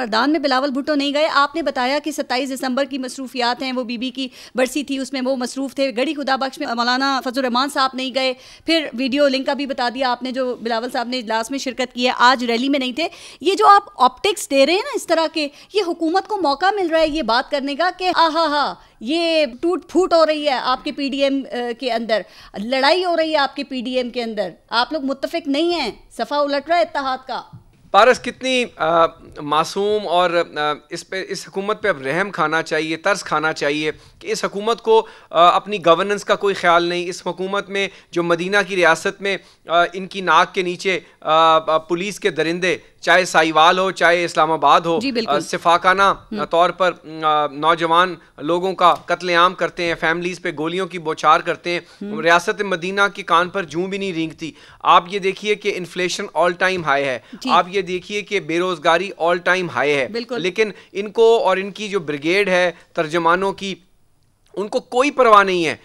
मर्दान में बिलावल भुट्टो नहीं गए आपने बताया कि सत्ताईस दिसंबर की मसरूफियात हैं वो बीबी की बरसी थी उसमें वो मसरूफ़ थे गड़ी खुदा बख्श में मौलाना फजल रहमान साहब नहीं गए फिर वीडियो लिंक का भी बता दिया आपने जो बिलावल साहब ने इजलास में शिरकत की है आज रैली में नहीं थे ये जो आप ऑप्टिक्स दे रहे हैं ना इस तरह के ये हुकूमत को मौका मिल रहा है ये बात करने का कि आहा हा ये टूट फूट हो रही है आपके पीडीएम के अंदर लड़ाई हो रही है आपके पीडीएम के अंदर आप लोग मुतफिक नहीं हैं सफ़ा उलट रहा है इतहाद का पारस कितनी मासूम और इस पे इस हुकूमत पे अब रहम खाना चाहिए तर्स खाना चाहिए कि इस हुकूमत को अपनी गवर्नेंस का कोई ख्याल नहीं इस हुकूमत में जो मदीना की रियासत में इनकी नाक के नीचे पुलिस के दरिंदे चाहे साहिवाल हो चाहे इस्लामाबाद हो सिफाकाना हम्म। तौर पर नौजवान लोगों का कत्लेआम करते हैं फैमिलीज़ पे गोलियों की बौछार करते हैं हम्म। रियासत मदीना की कान पर जूं भी नहीं रिंगती आप ये देखिए कि इन्फ्लेशन ऑल टाइम हाई है आप ये देखिए कि बेरोज़गारी ऑल टाइम हाई है लेकिन इनको और इनकी जो ब्रिगेड है तर्जमानों की उनको कोई परवाह नहीं है